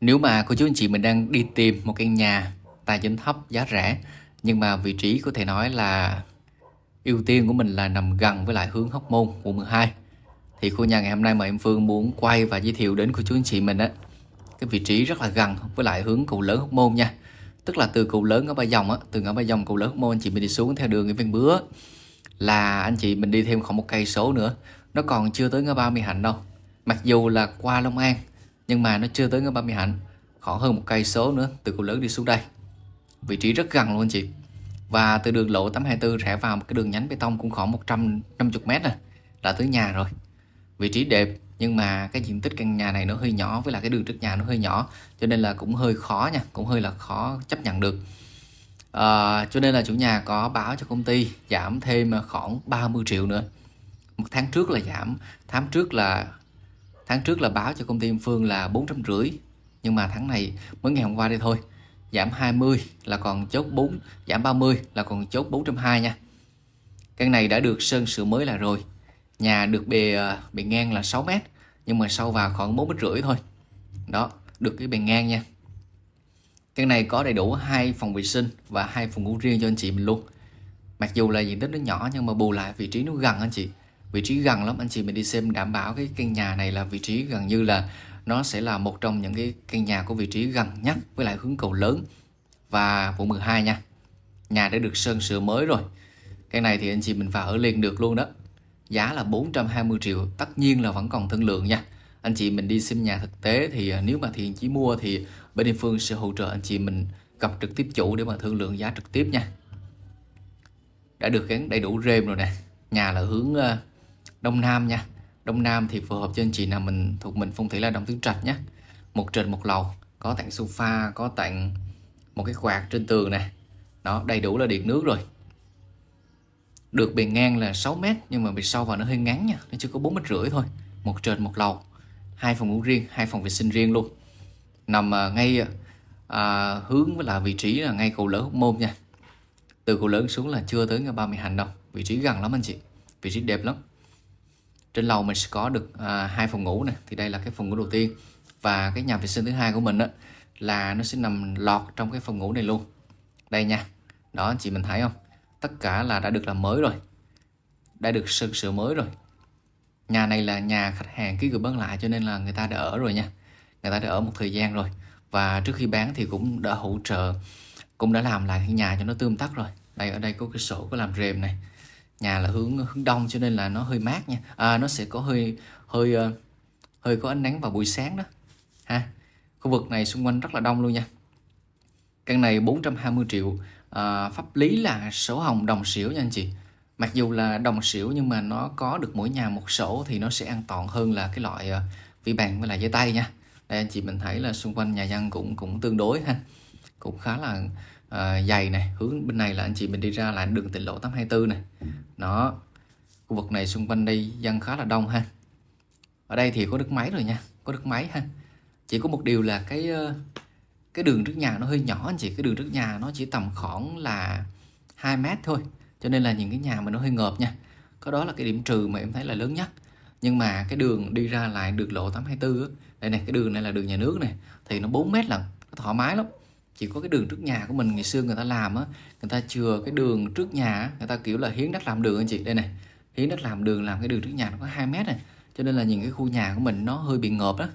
Nếu mà cô chú anh chị mình đang đi tìm một căn nhà tài chính thấp giá rẻ nhưng mà vị trí có thể nói là ưu tiên của mình là nằm gần với lại hướng Hóc Môn, quận 12 thì khu nhà ngày hôm nay mà em Phương muốn quay và giới thiệu đến cô chú anh chị mình á cái vị trí rất là gần với lại hướng cầu lớn Hóc Môn nha tức là từ cầu lớn ngã ba dòng á từ ngã ba dòng cầu lớn Hóc Môn anh chị mình đi xuống theo đường Nguyễn Văn Bứa là anh chị mình đi thêm khoảng một cây số nữa nó còn chưa tới ngã ba Mi Hạnh đâu mặc dù là qua Long An nhưng mà nó chưa tới ngưỡng 30 hạnh khoảng hơn một cây số nữa từ cầu lớn đi xuống đây vị trí rất gần luôn chị và từ đường lộ 824 rẽ vào một cái đường nhánh bê tông cũng khoảng 150 mét này là tới nhà rồi vị trí đẹp nhưng mà cái diện tích căn nhà này nó hơi nhỏ với là cái đường trước nhà nó hơi nhỏ cho nên là cũng hơi khó nha cũng hơi là khó chấp nhận được à, cho nên là chủ nhà có báo cho công ty giảm thêm khoảng 30 triệu nữa một tháng trước là giảm tháng trước là tháng trước là báo cho công ty Phương là rưỡi nhưng mà tháng này mới ngày hôm qua đây thôi giảm 20 là còn chốt 4 giảm 30 là còn chốt 420 nha căn này đã được sơn sửa mới là rồi nhà được bề ờ, bề ngang là 6 mét nhưng mà sâu vào khoảng 4 mét rưỡi thôi đó được cái bề ngang nha căn này có đầy đủ hai phòng vệ sinh và hai phòng ngủ riêng cho anh chị mình luôn mặc dù là diện tích nó nhỏ nhưng mà bù lại vị trí nó gần anh chị vị trí gần lắm anh chị mình đi xem đảm bảo cái căn nhà này là vị trí gần như là nó sẽ là một trong những cái căn nhà có vị trí gần nhất với lại hướng cầu lớn và quận 12 nha nhà đã được sơn sửa mới rồi cái này thì anh chị mình vào ở liền được luôn đó giá là 420 triệu tất nhiên là vẫn còn thương lượng nha anh chị mình đi xem nhà thực tế thì à, nếu mà thiện chỉ mua thì bên địa phương sẽ hỗ trợ anh chị mình gặp trực tiếp chủ để mà thương lượng giá trực tiếp nha đã được gắn đầy đủ rêm rồi nè nhà là hướng à, đông nam nha đông nam thì phù hợp cho anh chị nào mình thuộc mình phong thủy là đông tứ trạch nhé một trệt một lầu có tặng sofa có tặng một cái quạt trên tường nè đó đầy đủ là điện nước rồi được bề ngang là 6 mét nhưng mà bề sâu vào nó hơi ngắn nha nó chỉ có 4 mét rưỡi thôi một trệt một lầu hai phòng ngủ riêng hai phòng vệ sinh riêng luôn nằm à, ngay à, hướng với là vị trí là ngay cầu lớn hóc môn nha từ cầu lớn xuống là chưa tới ngay 30 hành đâu vị trí gần lắm anh chị vị trí đẹp lắm trên lầu mình sẽ có được à, hai phòng ngủ này thì đây là cái phòng ngủ đầu tiên và cái nhà vệ sinh thứ hai của mình á là nó sẽ nằm lọt trong cái phòng ngủ này luôn đây nha đó anh chị mình thấy không tất cả là đã được làm mới rồi đã được sơn sửa mới rồi nhà này là nhà khách hàng ký gửi bán lại cho nên là người ta đã ở rồi nha người ta đã ở một thời gian rồi và trước khi bán thì cũng đã hỗ trợ cũng đã làm lại cái nhà cho nó tươm tắt rồi đây ở đây có cái sổ có làm rèm này nhà là hướng hướng đông cho nên là nó hơi mát nha à, nó sẽ có hơi hơi ờ, hơi có ánh nắng vào buổi sáng đó ha khu vực này xung quanh rất là đông luôn nha căn này 420 triệu à, pháp lý là sổ hồng đồng xỉu nha anh chị mặc dù là đồng xỉu nhưng mà nó có được mỗi nhà một sổ thì nó sẽ an toàn hơn là cái loại ờ, vi bàn với là giấy tay nha đây anh chị mình thấy là xung quanh nhà dân cũng cũng tương đối ha cũng khá là uh, dày này hướng bên này là anh chị mình đi ra là đường tỉnh lộ 824 này đó khu vực này xung quanh đây dân khá là đông ha ở đây thì có nước máy rồi nha có nước máy ha chỉ có một điều là cái ờ, cái đường trước nhà nó hơi nhỏ anh chị cái đường trước nhà nó chỉ tầm khoảng là 2 mét thôi cho nên là những cái nhà mà nó hơi ngợp nha có đó là cái điểm trừ mà em thấy là lớn nhất nhưng mà cái đường đi ra lại được lộ 824 đây này cái đường này là đường nhà nước này thì nó 4 mét lần thoải mái lắm chỉ có cái đường trước nhà của mình ngày xưa người ta làm á người ta chừa cái đường trước nhà người ta kiểu là hiến đất làm đường anh chị đây này hiến đất làm đường làm cái đường trước nhà nó có 2 mét này cho nên là nhìn cái khu nhà của mình nó hơi bị ngợp đó